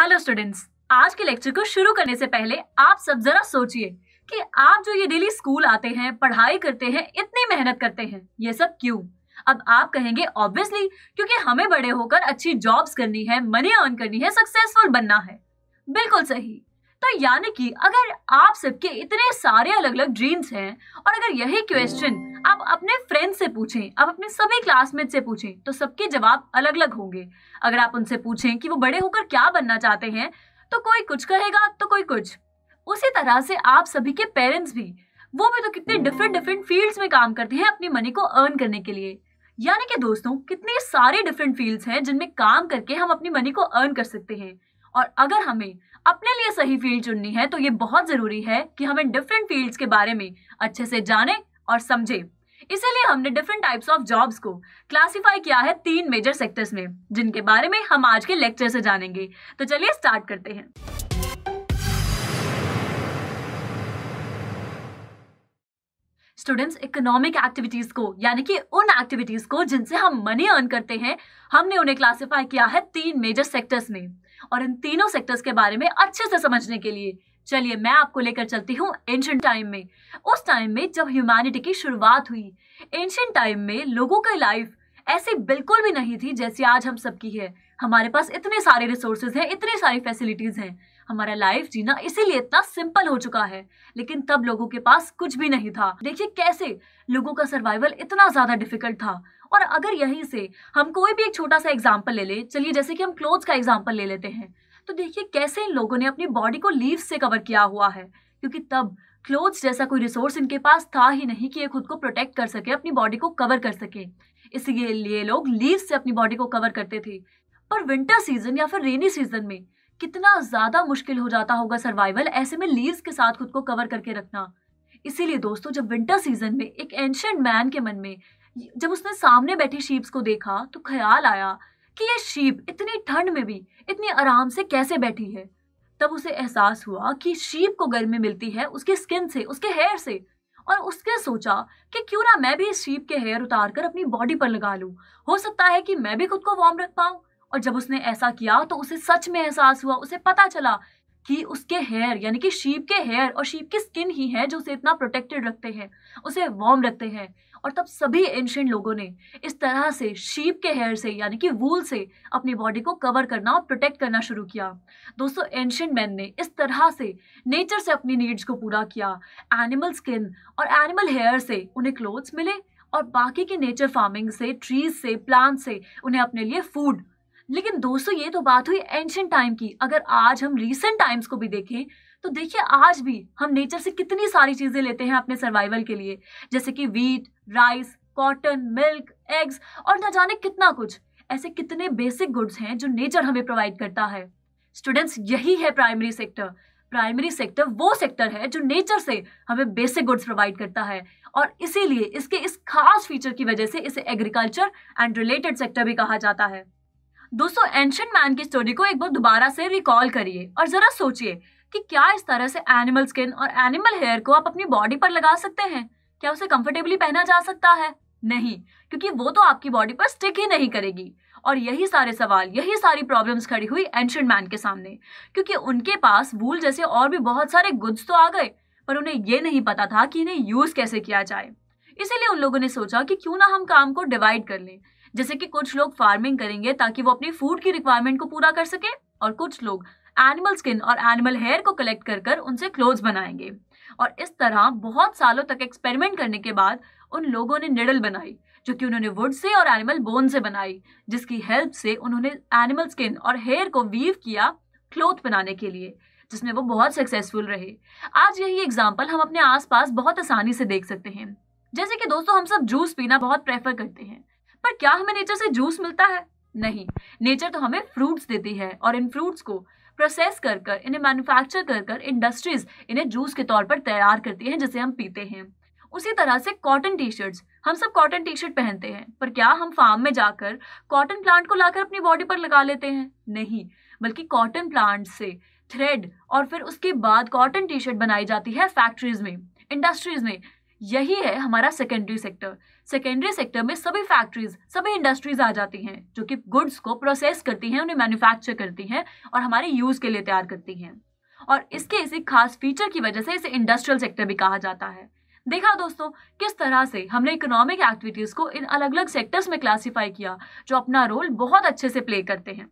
hello students आज के lecture को शुरू करने से पहले आप सब जरा सोचिए कि आप जो ये डेली स्कूल आते हैं पढ़ाई करते हैं इतनी मेहनत करते हैं ये सब क्यों अब आप कहेंगे ऑब्वियसली क्योंकि हमें बड़े होकर अच्छी जॉब्स करनी है मनी अर्न करनी है सक्सेसफुल बनना है बिल्कुल सही तो यानी कि अगर आप सबके इतने सारे अलग अलग ड्रीम्स हैं और अगर यही क्वेश्चन आप अपने फ्रेंड से पूछें आप अपने सभी क्लासमेट से पूछें तो सबके जवाब अलग अलग होंगे अगर आप उनसे पूछें कि वो बड़े होकर क्या बनना चाहते हैं तो कोई कुछ कहेगा तो कोई कुछ उसी तरह से आप सभी के पेरेंट्स भी वो भी तो कितने डिफरेंट डिफरेंट फील्ड्स में काम करते हैं अपनी मनी को अर्न करने के लिए यानी कि दोस्तों कितने सारे डिफरेंट फील्ड्स हैं जिनमें काम करके हम अपनी मनी को अर्न कर सकते हैं और अगर हमें अपने लिए सही फील्ड चुननी है तो ये बहुत ज़रूरी है कि हमें डिफरेंट फील्ड्स के बारे में अच्छे से जाने और समझे इसीलिए हमने डिफरेंट टाइप्स ऑफ जॉब्स को क्लासिफाई किया है तीन मेजर सेक्टर्स में जिनके बारे में हम आज के लेक्चर से जानेंगे तो चलिए स्टार्ट करते हैं स्टूडेंट्स इकोनॉमिक एक्टिविटीज को यानी कि उन एक्टिविटीज को जिनसे हम मनी अर्न करते हैं हमने उन्हें क्लासिफाई किया है तीन मेजर सेक्टर्स में और इन तीनों सेक्टर्स के बारे में अच्छे से समझने के लिए चलिए मैं आपको लेकर चलती हूँ एंशियंट टाइम में उस टाइम में जब ह्यूमैनिटी की शुरुआत हुई एंशियंट टाइम में लोगों की लाइफ ऐसी बिल्कुल भी नहीं थी जैसी आज हम सबकी है हमारे पास इतने सारे रिसोर्सेज हैं इतनी सारी फैसिलिटीज़ हैं हमारा लाइफ जीना इसीलिए इतना सिंपल हो चुका है लेकिन तब लोगों के पास कुछ भी नहीं था देखिए कैसे लोगों का सर्वाइवल इतना ज़्यादा डिफिकल्ट था और अगर यहीं से हम कोई भी एक छोटा सा एग्जाम्पल ले ले चलिए जैसे कि हम क्लोथ्स का एग्जाम्पल ले लेते हैं तो देखिए कैसे इन लोगों ने अपनी बॉडी को लीव से कवर किया हुआ है क्योंकि तब क्लोथ्स जैसा कोई रिसोर्स इनके पास था ही नहीं कि ये खुद को प्रोटेक्ट कर सके अपनी बॉडी को कवर कर सके इसलिए ये लोग लीव से अपनी बॉडी को कवर करते थे पर विंटर सीजन या फिर रेनी सीजन में कितना ज़्यादा मुश्किल हो जाता होगा सर्वाइवल ऐसे में लीव्स के साथ खुद को कवर करके रखना इसीलिए दोस्तों जब विंटर सीजन में एक एंशंट मैन के मन में जब उसने सामने बैठी शीप्स को देखा तो ख्याल आया कि ये शीप इतनी ठंड में भी इतनी आराम से कैसे बैठी है तब उसे एहसास हुआ कि शीप को गर्मी मिलती है उसके स्किन से उसके हेयर से और उसके सोचा कि क्यों ना मैं भी इस शीप के हेयर उतार कर अपनी बॉडी पर लगा लूं हो सकता है कि मैं भी खुद को वार्म रख पाऊं और जब उसने ऐसा किया तो उसे सच में एहसास हुआ उसे पता चला कि उसके हेयर यानी कि शीप के हेयर और शीप की स्किन ही है जो उसे इतना प्रोटेक्टेड रखते हैं उसे वार्म रखते हैं और तब सभी एंशेंट लोगों ने इस तरह से शीप के हेयर से यानी कि वूल से अपनी बॉडी को कवर करना और प्रोटेक्ट करना शुरू किया दोस्तों एंशेंट मैन ने इस तरह से नेचर से अपनी नीड्स को पूरा किया एनिमल स्किन और एनिमल हेयर से उन्हें क्लोथ्स मिले और बाकी के नेचर फार्मिंग से ट्रीज से प्लांट से उन्हें अपने लिए फूड लेकिन दोस्तों ये तो बात हुई एंशंट टाइम की अगर आज हम रिसेंट टाइम्स को भी देखें तो देखिए आज भी हम नेचर से कितनी सारी चीज़ें लेते हैं अपने सर्वाइवल के लिए जैसे कि wheat rice cotton milk eggs और न जाने कितना कुछ ऐसे कितने बेसिक गुड्स हैं जो नेचर हमें प्रोवाइड करता है स्टूडेंट्स यही है प्राइमरी सेक्टर प्राइमरी सेक्टर वो सेक्टर है जो नेचर से हमें बेसिक गुड्स प्रोवाइड करता है और इसीलिए इसके इस खास फीचर की वजह से इसे एग्रीकल्चर एंड रिलेटेड सेक्टर भी कहा जाता है दोस्तों एंशियंट मैन की स्टोरी को एक बार दोबारा से रिकॉल करिए और ज़रा सोचिए कि क्या इस तरह से एनिमल स्किन और एनिमल हेयर को आप अपनी बॉडी पर लगा सकते हैं क्या उसे कंफर्टेबली पहना जा सकता है नहीं क्योंकि वो तो आपकी बॉडी पर स्टिक ही नहीं करेगी और यही सारे सवाल यही सारी प्रॉब्लम्स खड़ी हुई एंशियंट मैन के सामने क्योंकि उनके पास वूल जैसे और भी बहुत सारे गुड्स तो आ गए पर उन्हें ये नहीं पता था कि इन्हें यूज़ कैसे किया जाए इसीलिए उन लोगों ने सोचा कि क्यों ना हम काम को डिवाइड कर लें जैसे कि कुछ लोग फार्मिंग करेंगे ताकि वो अपनी फूड की रिक्वायरमेंट को पूरा कर सके और कुछ लोग एनिमल स्किन और एनिमल हेयर को कलेक्ट कर कर उनसे क्लोथ्स बनाएंगे और इस तरह बहुत सालों तक एक्सपेरिमेंट करने के बाद उन लोगों ने निडल बनाई जो कि उन्होंने वुड से और एनिमल बोन से बनाई जिसकी हेल्प से उन्होंने एनिमल स्किन और हेयर को वीव किया क्लोथ बनाने के लिए जिसमें वो बहुत सक्सेसफुल रहे आज यही एग्जाम्पल हम अपने आसपास बहुत आसानी से देख सकते हैं जैसे कि दोस्तों हम सब जूस पीना बहुत प्रेफर करते हैं पर क्या हमें नेचर से जूस मिलता है नहीं नेचर तो हमें फ्रूट्स देती है और इन फ्रूट्स को प्रोसेस कर कर इन्हें मैन्युफैक्चर कर कर इंडस्ट्रीज इन्हें जूस के तौर पर तैयार करती हैं जिसे हम पीते हैं उसी तरह से कॉटन टी शर्ट्स हम सब कॉटन टी शर्ट पहनते हैं पर क्या हम फार्म में जाकर कॉटन प्लांट को लाकर अपनी बॉडी पर लगा लेते हैं नहीं बल्कि कॉटन प्लांट से थ्रेड और फिर उसके बाद कॉटन टी शर्ट बनाई जाती है फैक्ट्रीज में इंडस्ट्रीज में यही है हमारा सेकेंडरी सेक्टर सेकेंडरी सेक्टर में सभी फैक्ट्रीज सभी इंडस्ट्रीज आ जाती हैं जो कि गुड्स को प्रोसेस करती हैं उन्हें मैन्युफैक्चर करती हैं और हमारे यूज़ के लिए तैयार करती हैं और इसके इसी खास फीचर की वजह से इसे इंडस्ट्रियल सेक्टर भी कहा जाता है देखा दोस्तों किस तरह से हमने इकोनॉमिक एक्टिविटीज़ को इन अलग अलग सेक्टर्स में क्लासीफाई किया जो अपना रोल बहुत अच्छे से प्ले करते हैं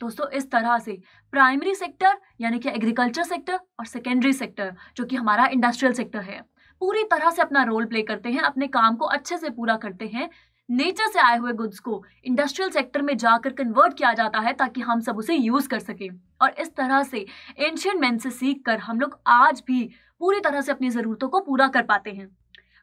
दोस्तों इस तरह से प्राइमरी सेक्टर यानी कि एग्रीकल्चर सेक्टर और सेकेंडरी सेक्टर जो कि हमारा इंडस्ट्रियल सेक्टर है पूरी तरह से अपना रोल प्ले करते हैं अपने काम को अच्छे से पूरा करते हैं नेचर से आए हुए गुड्स को इंडस्ट्रियल सेक्टर में जाकर कन्वर्ट किया जाता है ताकि हम सब उसे यूज़ कर सकें और इस तरह से एंशियंट मैन से सीख कर हम लोग आज भी पूरी तरह से अपनी ज़रूरतों को पूरा कर पाते हैं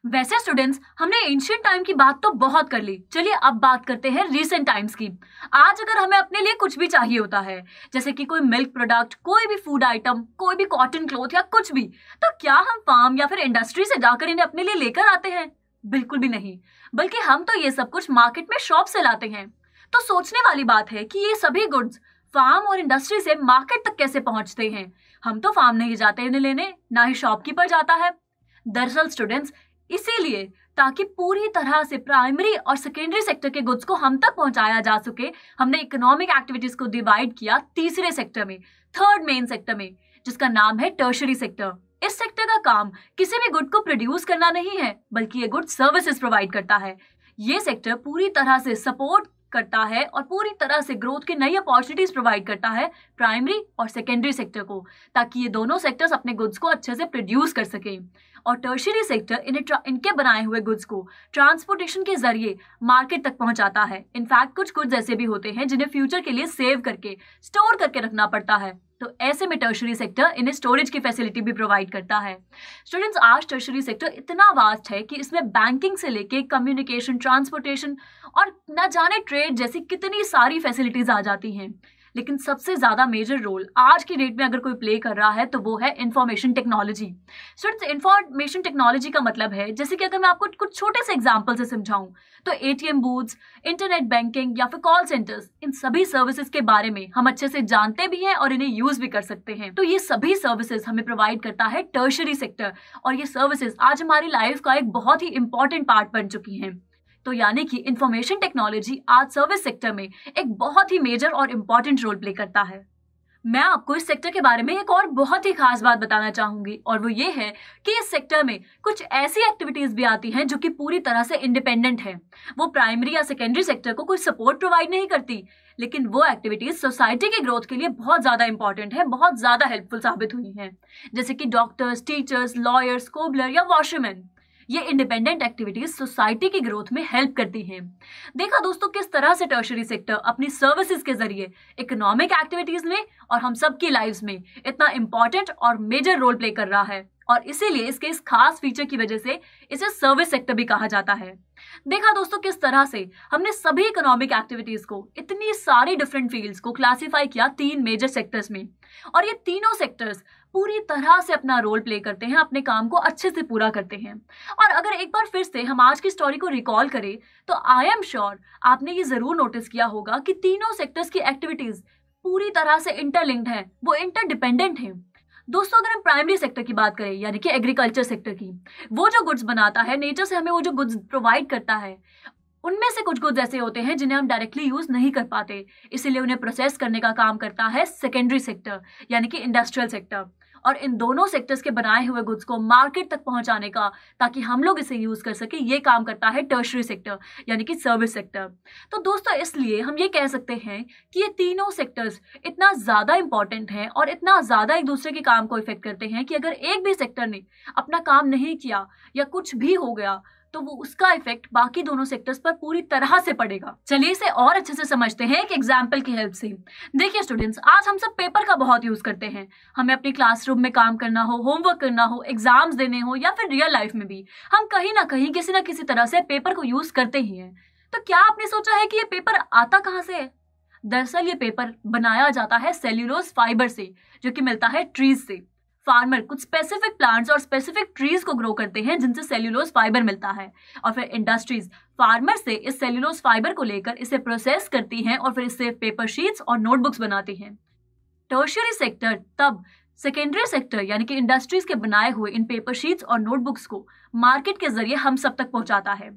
वैसे स्टूडेंट्स हमने एंशियंट टाइम की बात तो बहुत कर ली चलिए अब बात करते हैं रिसेंट टाइम्स की आज अगर हमें अपने लिए कुछ भी चाहिए होता है जैसे कि कोई मिल्क प्रोडक्ट कोई भी फूड आइटम कोई भी कॉटन क्लोथ या कुछ भी तो क्या हम फार्म या फिर इंडस्ट्री से जाकर इन्हें अपने लिए लेकर आते हैं बिल्कुल भी नहीं बल्कि हम तो ये सब कुछ मार्केट में शॉप से लाते हैं तो सोचने वाली बात है कि ये सभी गुड्स फार्म और इंडस्ट्री से मार्केट तक कैसे पहुंचते हैं हम तो फार्म नहीं जाते इन्हें लेने ना ही शॉपकीपर जाता है दरअसल स्टूडेंट्स इसीलिए ताकि पूरी तरह से प्राइमरी और सेकेंडरी सेक्टर के गुड्स को हम तक पहुंचाया जा सके हमने इकोनॉमिक एक्टिविटीज को डिवाइड किया तीसरे सेक्टर में थर्ड मेन सेक्टर में जिसका नाम है टर्शरी सेक्टर इस सेक्टर का काम किसी भी गुड को प्रोड्यूस करना नहीं है बल्कि ये गुड सर्विसेज प्रोवाइड करता है ये सेक्टर पूरी तरह से सपोर्ट करता है और पूरी तरह से ग्रोथ के नई अपॉर्चुनिटीज प्रोवाइड करता है प्राइमरी और सेकेंडरी सेक्टर को ताकि ये दोनों सेक्टर्स अपने गुड्स को अच्छे से प्रोड्यूस कर सकें और टर्शरी सेक्टर इन्हें इनके बनाए हुए गुड्स को ट्रांसपोर्टेशन के जरिए मार्केट तक पहुंचाता है इनफैक्ट कुछ गुड्स ऐसे भी होते हैं जिन्हें फ्यूचर के लिए सेव करके स्टोर करके रखना पड़ता है तो ऐसे में टर्शरी सेक्टर इन्हें स्टोरेज की फैसिलिटी भी प्रोवाइड करता है स्टूडेंट्स आज टर्शरी सेक्टर इतना वास्ट है कि इसमें बैंकिंग से लेके कम्युनिकेशन ट्रांसपोर्टेशन और न जाने ट्रेड जैसी कितनी सारी फैसिलिटीज़ आ जाती हैं लेकिन सबसे ज़्यादा मेजर रोल आज की डेट में अगर कोई प्ले कर रहा है तो वो है information technology students information technology का मतलब है जैसे कि अगर मैं आपको कुछ छोटे से एग्जाम्पल से समझाऊं तो A T M booths internet banking या फिर कॉल सेंटर्स इन सभी सर्विसेज के बारे में हम अच्छे से जानते भी हैं और इन्हें यूज भी कर सकते हैं तो ये सभी सर्विसेज हमें प्रोवाइड करता है टर्शरी सेक्टर और ये सर्विसेज आज हमारी लाइफ का एक बहुत ही इंपॉर्टेंट पार्ट बन चुकी हैं तो यानी कि इंफॉर्मेशन टेक्नोलॉजी आज सर्विस सेक्टर में एक बहुत ही मेजर और इम्पोर्टेंट रोल प्ले करता है मैं आपको इस सेक्टर के बारे में एक और बहुत ही खास बात बताना चाहूंगी और वो ये है कि इस सेक्टर में कुछ ऐसी एक्टिविटीज भी आती हैं जो कि पूरी तरह से इंडिपेंडेंट है वो प्राइमरी या सेकेंडरी सेक्टर को कोई सपोर्ट प्रोवाइड नहीं करती लेकिन वो एक्टिविटीज सोसाइटी के ग्रोथ के लिए बहुत ज़्यादा इंपॉर्टेंट है बहुत ज़्यादा हेल्पफुल साबित हुई है जैसे कि डॉक्टर्स टीचर्स लॉयर्स कोबलर या वॉशरमैन ये इंडिपेंडेंट एक्टिविटीज सोसाइटी की ग्रोथ में हेल्प करती हैं देखा दोस्तों किस तरह से टर्शरी सेक्टर अपनी सर्विसेज के जरिए इकोनॉमिक एक्टिविटीज में और हम सबकी लाइफ में इतना इंपॉर्टेंट और मेजर रोल प्ले कर रहा है और इसीलिए इसके इस खास फीचर की वजह से इसे सर्विस सेक्टर भी कहा जाता है देखा दोस्तों किस तरह से हमने सभी इकोनॉमिक एक्टिविटीज को इतनी सारी डिफरेंट फील्ड्स को क्लासिफाई किया तीन मेजर सेक्टर्स में और ये तीनों सेक्टर्स पूरी तरह से अपना रोल प्ले करते हैं अपने काम को अच्छे से पूरा करते हैं और अगर एक बार फिर से हम आज की स्टोरी को रिकॉल करें तो आई एम श्योर आपने ये ज़रूर नोटिस किया होगा कि तीनों सेक्टर्स की एक्टिविटीज़ पूरी तरह से इंटरलिंक्ड हैं वो इंटरडिपेंडेंट हैं दोस्तों अगर हम प्राइमरी सेक्टर की बात करें यानी कि एग्रीकल्चर सेक्टर की वो जो गुड्स बनाता है नेचर से हमें वो जो गुड्स प्रोवाइड करता है उनमें से कुछ कुछ ऐसे होते हैं जिन्हें हम डायरेक्टली यूज नहीं कर पाते इसीलिए उन्हें प्रोसेस करने का काम करता है सेकेंडरी सेक्टर यानी कि इंडस्ट्रियल सेक्टर और इन दोनों सेक्टर्स के बनाए हुए गुड्स को मार्केट तक पहुंचाने का ताकि हम लोग इसे यूज़ कर सके ये काम करता है टर्शरी सेक्टर यानी कि सर्विस सेक्टर तो दोस्तों इसलिए हम ये कह सकते हैं कि ये तीनों सेक्टर्स इतना ज़्यादा इंपॉर्टेंट हैं और इतना ज़्यादा एक दूसरे के काम को इफेक्ट करते हैं कि अगर एक भी सेक्टर ने अपना काम नहीं किया या कुछ भी हो गया तो वो उसका इफेक्ट बाकी दोनों सेक्टर्स पर पूरी तरह से पड़ेगा चलिए इसे और अच्छे से समझते हैं एक एग्जाम्पल की हेल्प से देखिए स्टूडेंट्स आज हम सब पेपर का बहुत यूज करते हैं हमें अपनी क्लास क्लासरूम में काम करना हो होमवर्क करना हो एग्जाम्स देने हो या फिर रियल लाइफ में भी हम कहीं ना कहीं किसी ना किसी तरह से पेपर को यूज करते ही हैं तो क्या आपने सोचा है कि ये पेपर आता कहाँ से है दरअसल ये पेपर बनाया जाता है सेल्यूलोज फाइबर से जो कि मिलता है ट्रीज से फार्मर कुछ स्पेसिफिक प्लांट्स और स्पेसिफिक ट्रीज को ग्रो करते हैं जिनसे सेल्यूलोज फाइबर मिलता है और फिर इंडस्ट्रीज फार्मर से इस सेल्यूलोज फाइबर को लेकर इसे प्रोसेस करती हैं और फिर इससे पेपर शीट्स और नोटबुक्स बनाती हैं टर्शरी सेक्टर तब सेकेंडरी सेक्टर यानी कि इंडस्ट्रीज के बनाए हुए इन पेपर शीट्स और नोटबुक्स को मार्केट के जरिए हम सब तक पहुंचाता है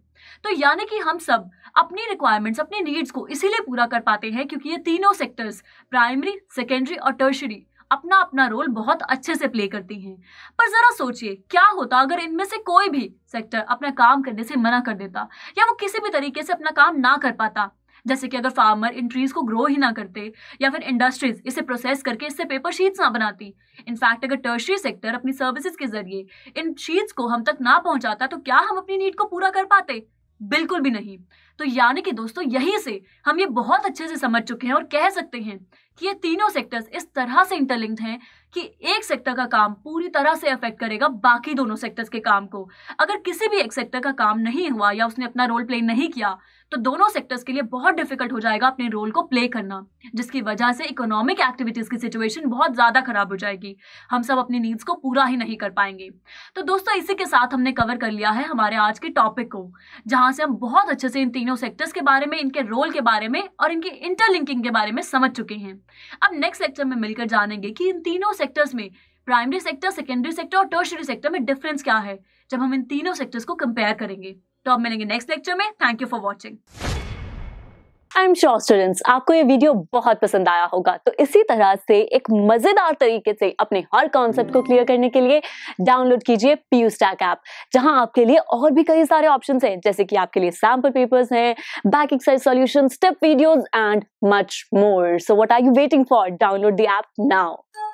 तो यानी कि हम सब अपनी रिक्वायरमेंट्स अपनी नीड्स को इसीलिए पूरा कर पाते हैं क्योंकि ये तीनों सेक्टर्स प्राइमरी सेकेंडरी और टर्शरी अपना अपना रोल बहुत अच्छे से प्ले करती हैं पर जरा सोचिए क्या होता अगर इनमें से कोई भी सेक्टर अपना काम करने से मना कर देता या वो किसी भी तरीके से अपना काम ना कर पाता जैसे कि अगर फार्मर इन ट्रीज को ग्रो ही ना करते या फिर इंडस्ट्रीज इसे प्रोसेस करके इससे पेपर शीट्स ना बनाती इनफैक्ट अगर टर्शरी सेक्टर अपनी सर्विसेज के जरिए इन शीट्स को हम तक ना पहुंचाता तो क्या हम अपनी नीड को पूरा कर पाते बिल्कुल भी नहीं तो यानी कि दोस्तों यहीं से हम ये बहुत अच्छे से समझ चुके हैं और कह सकते हैं कि ये तीनों सेक्टर्स इस तरह से इंटरलिंक्ड हैं कि एक सेक्टर का काम पूरी तरह से अफेक्ट करेगा बाकी दोनों सेक्टर्स के काम को अगर किसी भी एक सेक्टर का काम नहीं हुआ या उसने अपना रोल प्ले नहीं किया तो दोनों सेक्टर्स के लिए बहुत डिफिकल्ट हो जाएगा अपने रोल को प्ले करना जिसकी वजह से इकोनॉमिक एक्टिविटीज़ की सिचुएशन बहुत ज़्यादा खराब हो जाएगी हम सब अपनी नीड्स को पूरा ही नहीं कर पाएंगे तो दोस्तों इसी के साथ हमने कवर कर लिया है हमारे आज के टॉपिक को जहां से हम बहुत अच्छे से इन तीनों सेक्टर्स के बारे में इनके रोल के बारे में और इनकी इंटरलिंकिंग के बारे में समझ चुके हैं अब नेक्स्ट लेक्चर में मिलकर जानेंगे कि इन तीनों सेक्टर्स में प्राइमरी सेक्टर सेकेंडरी सेक्टर और टर्शरी सेक्टर में डिफरेंस क्या है जब हम इन तीनों सेक्टर्स को कंपेयर करेंगे तो आप मिलेंगे नेक्स्ट लेक्चर में thank you for watching I am sure students आपको ये वीडियो बहुत पसंद आया होगा तो इसी तरह से एक मजेदार तरीके से अपने हर कॉन्सेप्ट को क्लियर करने के लिए डाउनलोड कीजिए पी यू स्टैक ऐप जहां आपके लिए और भी कई सारे ऑप्शन हैं जैसे कि आपके लिए सैम्पल पेपर्स हैं back exercise solution step videos and much more so what are you waiting for download the app now